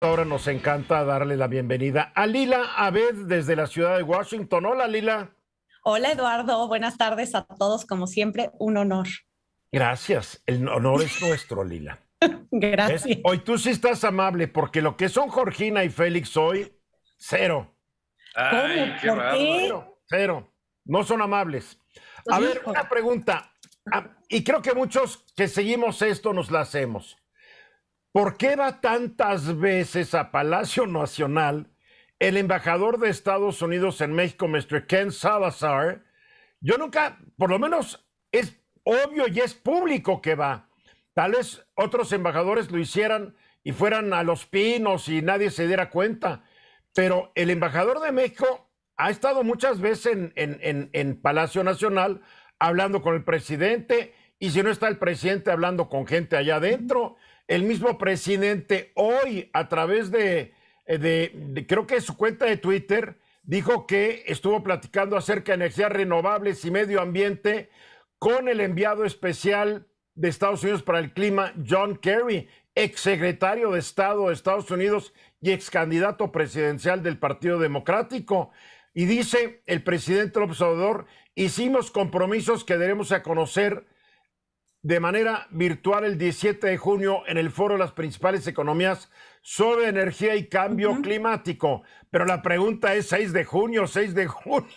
Ahora nos encanta darle la bienvenida a Lila Abed desde la ciudad de Washington. Hola Lila. Hola Eduardo, buenas tardes a todos, como siempre, un honor. Gracias, el honor es nuestro Lila. Gracias. Hoy tú sí estás amable porque lo que son Jorgina y Félix hoy, cero. ¿Cómo? ¿Por qué? Cero, cero, no son amables. A pues ver, una pregunta, ah, y creo que muchos que seguimos esto nos la hacemos. ¿Por qué va tantas veces a Palacio Nacional el embajador de Estados Unidos en México, Mr. Ken Salazar? Yo nunca, por lo menos es obvio y es público que va. Tal vez otros embajadores lo hicieran y fueran a los pinos y nadie se diera cuenta. Pero el embajador de México ha estado muchas veces en, Palacio Nacional hablando con el presidente y si no está el presidente hablando con gente allá adentro el mismo presidente hoy a través de, eh, creo que su cuenta de Twitter, dijo que estuvo platicando acerca de energías renovables y medio ambiente con el enviado especial de Estados Unidos para el clima, John Kerry, exsecretario de Estado de Estados Unidos y ex candidato presidencial del Partido Democrático. Y dice el presidente López Obrador, hicimos compromisos que debemos a conocer de manera virtual el 17 de junio en el foro de las principales economías sobre energía y cambio climático. Pero la pregunta es 6 de junio, 6 de junio.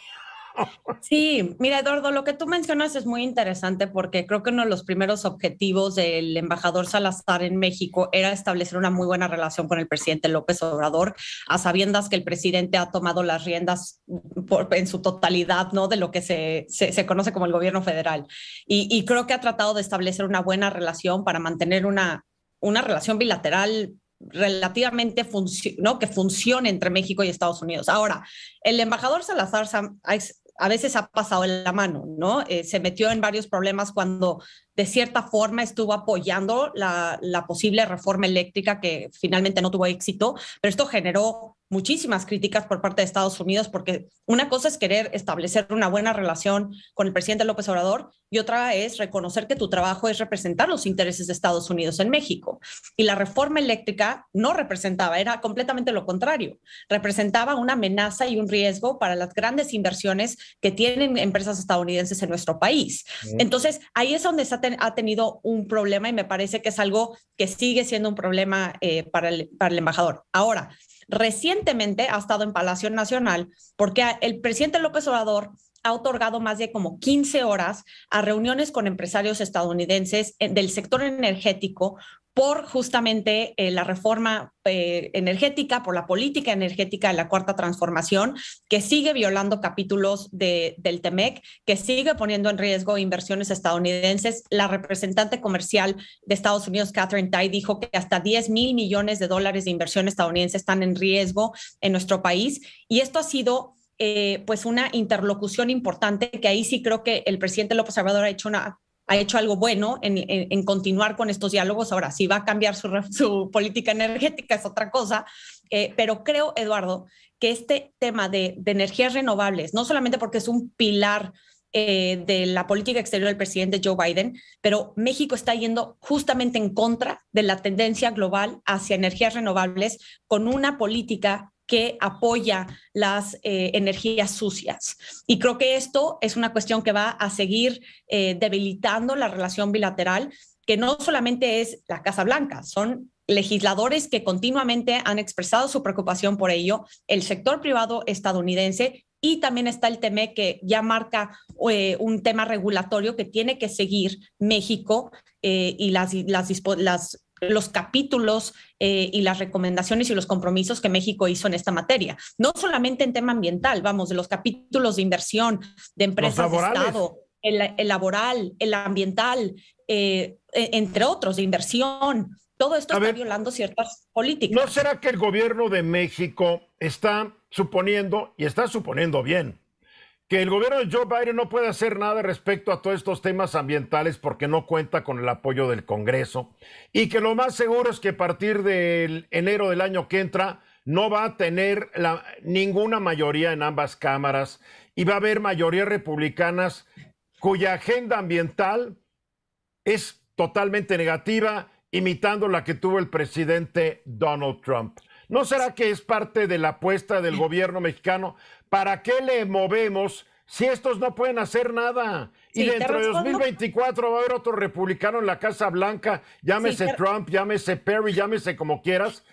Sí, mira, Eduardo, lo que tú mencionas es muy interesante porque creo que uno de los primeros objetivos del embajador Salazar en México era establecer una muy buena relación con el presidente López Obrador, a sabiendas que el presidente ha tomado las riendas en su totalidad, ¿no? De lo que se, se, conoce como el gobierno federal. Y, creo que ha tratado de establecer una buena relación para mantener una, una relación bilateral relativamente ¿no? que funcione entre México y Estados Unidos. Ahora, el embajador Salazar a veces ha pasado en la mano, ¿no? Eh, se metió en varios problemas cuando de cierta forma estuvo apoyando la, la posible reforma eléctrica que finalmente no tuvo éxito, pero esto generó muchísimas críticas por parte de Estados Unidos, porque una cosa es querer establecer una buena relación con el presidente López Obrador y otra es reconocer que tu trabajo es representar los intereses de Estados Unidos en México. Y la reforma eléctrica no representaba, era completamente lo contrario, representaba una amenaza y un riesgo para las grandes inversiones que tienen empresas estadounidenses en nuestro país. Entonces, ahí es donde ha, tenido un problema y me parece que es algo que sigue siendo un problema eh, para, para el embajador. Ahora, recientemente ha estado en Palacio Nacional porque el presidente López Obrador ha otorgado más de como 15 horas a reuniones con empresarios estadounidenses eh, del sector energético por justamente eh, la reforma eh, energética, por la política energética de la cuarta transformación, que sigue violando capítulos de, del TEMEC, que sigue poniendo en riesgo inversiones estadounidenses. La representante comercial de Estados Unidos, Catherine Tai, dijo que hasta 10 mil millones de dólares de inversión estadounidense están en riesgo en nuestro país. Y esto ha sido eh, pues una interlocución importante que ahí sí creo que el presidente López Obrador ha hecho una ha hecho algo bueno en, continuar con estos diálogos. Ahora, si va a cambiar su, política energética es otra cosa, eh, pero creo, Eduardo, que este tema de, energías renovables, no solamente porque es un pilar eh, de la política exterior del presidente Joe Biden, pero México está yendo justamente en contra de la tendencia global hacia energías renovables con una política que apoya las eh, energías sucias. Y creo que esto es una cuestión que va a seguir eh, debilitando la relación bilateral, que no solamente es la Casa Blanca, son legisladores que continuamente han expresado su preocupación por ello, el sector privado estadounidense y también está el tema que ya marca eh, un tema regulatorio que tiene que seguir México y las, las, las los capítulos eh, y las recomendaciones y los compromisos que México hizo en esta materia. No solamente en tema ambiental, vamos, de los capítulos de inversión, de empresas de Estado, el, laboral, el ambiental, eh, e, entre otros, de inversión. Todo esto está violando ciertas políticas. ¿No será que el gobierno de México está suponiendo, y está suponiendo bien, que el gobierno de Joe Biden no puede hacer nada respecto a todos estos temas ambientales porque no cuenta con el apoyo del Congreso y que lo más seguro es que a partir del enero del año que entra no va a tener ninguna mayoría en ambas cámaras y va a haber mayorías republicanas cuya agenda ambiental es totalmente negativa, imitando la que tuvo el presidente Donald Trump. ¿No será que es parte de la apuesta del gobierno mexicano ¿para qué le movemos si estos no pueden hacer nada? y dentro de 2024 va a haber otro republicano en la Casa Blanca, llámese Trump, llámese Perry, llámese como quieras,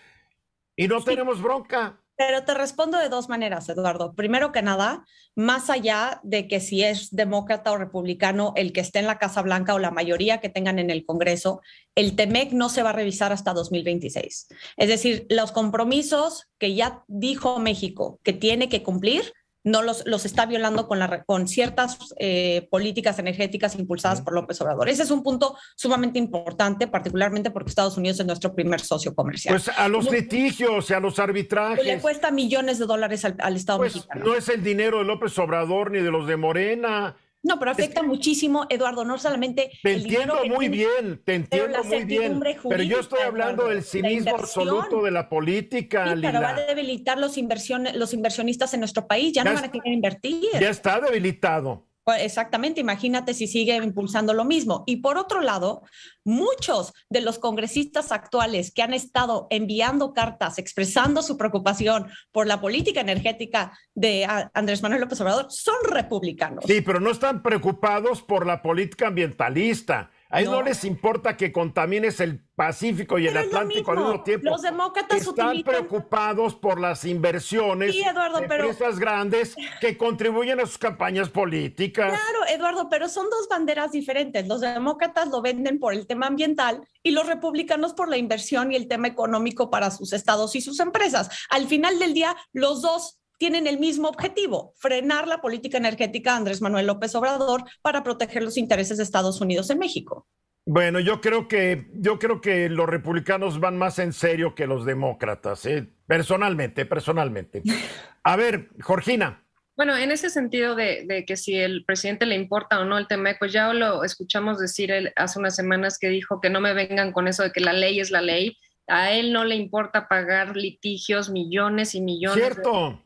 y no tenemos bronca. Pero te respondo de dos maneras, Eduardo. Primero que nada, más allá de que si es demócrata o republicano el que esté en la Casa Blanca o la mayoría que tengan en el Congreso, el TEMEC no se va a revisar hasta 2026. Es decir, los compromisos que ya dijo México que tiene que cumplir no los, los está violando con, con ciertas eh, políticas energéticas impulsadas por López Obrador. Ese es un punto sumamente importante, particularmente porque Estados Unidos es nuestro primer socio comercial. Pues a los litigios y a los arbitrajes. Pues, le cuesta millones de dólares al, Estado pues, mexicano. No es el dinero de López Obrador ni de los de Morena. No, pero afecta muchísimo, Eduardo, no solamente. Te entiendo muy bien, te entiendo muy bien. pero yo estoy hablando del cinismo absoluto de la política. Sí, pero va a debilitar los, inversiones, los inversionistas en nuestro país, ya, ya no van a querer invertir. Ya está debilitado. Pues, exactamente, imagínate si sigue impulsando lo mismo. Y por otro lado, muchos de los congresistas actuales que han estado enviando cartas expresando su preocupación por la política energética de ah, Andrés Manuel López Obrador son republicanos. Sí, pero no están preocupados por la política ambientalista a ellos no. les importa que contamines el Pacífico y el Atlántico al mismo tiempo. Los demócratas están preocupados por las inversiones de empresas grandes que contribuyen a sus campañas políticas. Claro, Eduardo, pero son dos banderas diferentes. Los demócratas lo venden por el tema ambiental y los republicanos por la inversión y el tema económico para sus estados y sus empresas. Al final del día, los dos tienen el mismo objetivo, frenar la política energética de Andrés Manuel López Obrador para proteger los intereses de Estados Unidos en México. Bueno, yo creo que yo creo que los republicanos van más en serio que los demócratas, ¿eh? personalmente, personalmente. A ver, Jorgina. Bueno, en ese sentido de, que si el presidente le importa o no el tema, pues ya lo escuchamos decir él hace unas semanas que dijo que no me vengan con eso de que la ley es la ley. A él no le importa pagar litigios, millones y millones. Cierto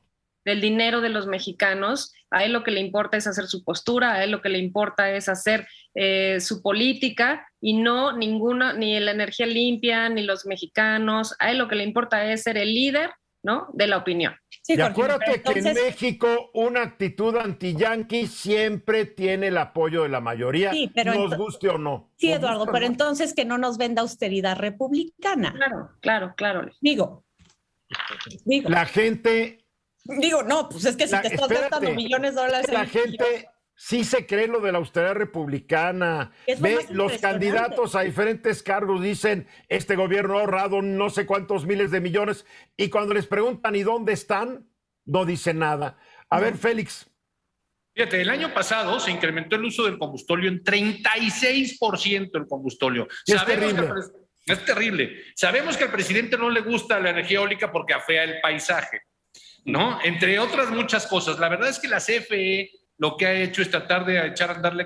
del dinero de los mexicanos. A él lo que le importa es hacer su postura, a él lo que le importa es hacer eh, su política y no ninguna, ni la energía limpia, ni los mexicanos. A él lo que le importa es ser el líder, ¿no? De la opinión. y acuérdate que en México una actitud anti-yanqui siempre tiene el apoyo de la mayoría, nos guste o no. Sí, Eduardo, pero entonces que no nos venda austeridad republicana. Claro, claro, claro. Digo, digo. La gente Digo, no, pues es que si te estás gastando millones de dólares. La gente sí se cree lo de la austeridad republicana. los candidatos a diferentes cargos dicen, este gobierno ha ahorrado no sé cuántos miles de millones, y cuando les preguntan, ¿y dónde están? No dicen nada. A ver, Félix. Fíjate, el año pasado se incrementó el uso del combustorio en 36% el combustorio Es es terrible. Sabemos que al presidente no le gusta la energía eólica porque afea el paisaje. ¿no? Entre otras muchas cosas. La verdad es que la CFE lo que ha hecho es tratar de echar a andar la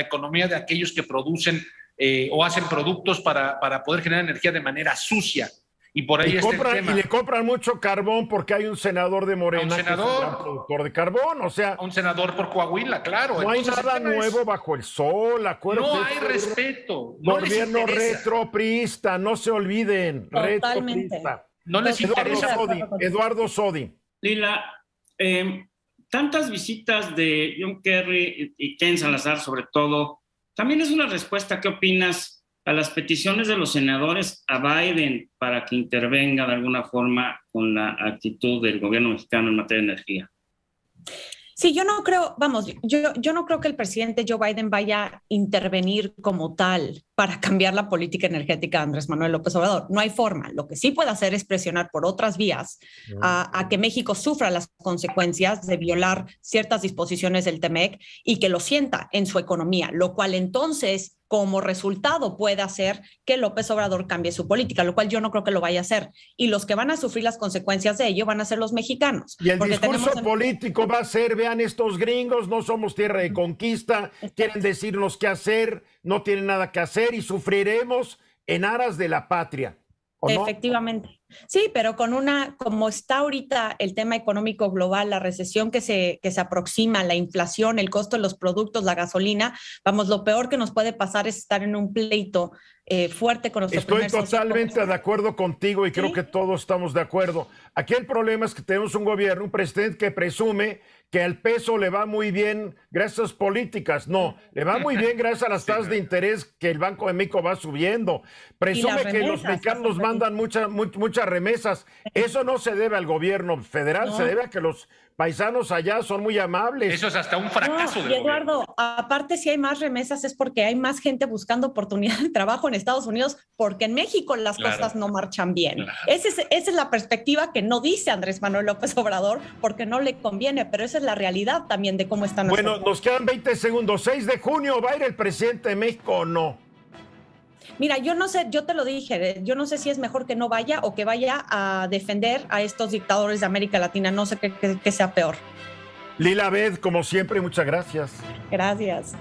economía, de aquellos que producen eh, o hacen productos para, poder generar energía de manera sucia. Y por ahí compran, le compran mucho carbón porque hay un senador de Morena. Un senador. un productor de carbón, o sea. Un senador por Coahuila, claro. No hay nada nuevo bajo el sol, acuerdo. No hay respeto. gobierno retroprista, no se olviden. Totalmente. No les interesa. Sodi, Eduardo Sodi. Lila, em, tantas visitas de John Kerry y Ken Salazar sobre todo, también es una respuesta, ¿qué opinas a las peticiones de los senadores a Biden para que intervenga de alguna forma con la actitud del gobierno mexicano en materia de energía? Sí, yo no creo, vamos, yo, yo no creo que el presidente Joe Biden vaya a intervenir como tal para cambiar la política energética de Andrés Manuel López Obrador. No hay forma. Lo que sí puede hacer es presionar por otras vías a, que México sufra las consecuencias de violar ciertas disposiciones del TEMEC y que lo sienta en su economía, lo cual entonces como resultado puede hacer que López Obrador cambie su política, lo cual yo no creo que lo vaya a hacer. Y los que van a sufrir las consecuencias de ello van a ser los mexicanos. Y el discurso político va a ser, vean estos gringos, no somos tierra de conquista, quieren decirnos qué hacer, no tienen nada que hacer y sufriremos en aras de la patria. Efectivamente. Sí, pero con una, como está ahorita el tema económico global, la recesión que se, que se aproxima, la inflación, el costo de los productos, la gasolina, vamos, lo peor que nos puede pasar es estar en un pleito eh, fuerte con los... Estoy totalmente de acuerdo contigo y creo que todos estamos de acuerdo. Aquí el problema es que tenemos un gobierno, un presidente que presume que al peso le va muy bien gracias a políticas. No, le va muy bien gracias a las tasas de interés que el Banco de México va subiendo. Presume que los mexicanos mandan mucha, mucha, mucha remesas. Eso no se debe al gobierno federal, se debe a que los paisanos allá son muy amables. Eso es hasta un fracaso. Eduardo, aparte si hay más remesas es porque hay más gente buscando oportunidad de trabajo en Estados Unidos, porque en México las cosas no marchan bien. Esa, es, la perspectiva que no dice Andrés Manuel López Obrador, porque no le conviene, pero esa es la realidad también de cómo están. Bueno, nos quedan 20 segundos. 6 de junio, ¿va a ir el presidente de México o no? Mira, yo no sé, yo te lo dije, yo no sé si es mejor que no vaya o que vaya a defender a estos dictadores de América Latina, no sé qué, sea peor. Lila Beth, como siempre, muchas gracias. Gracias.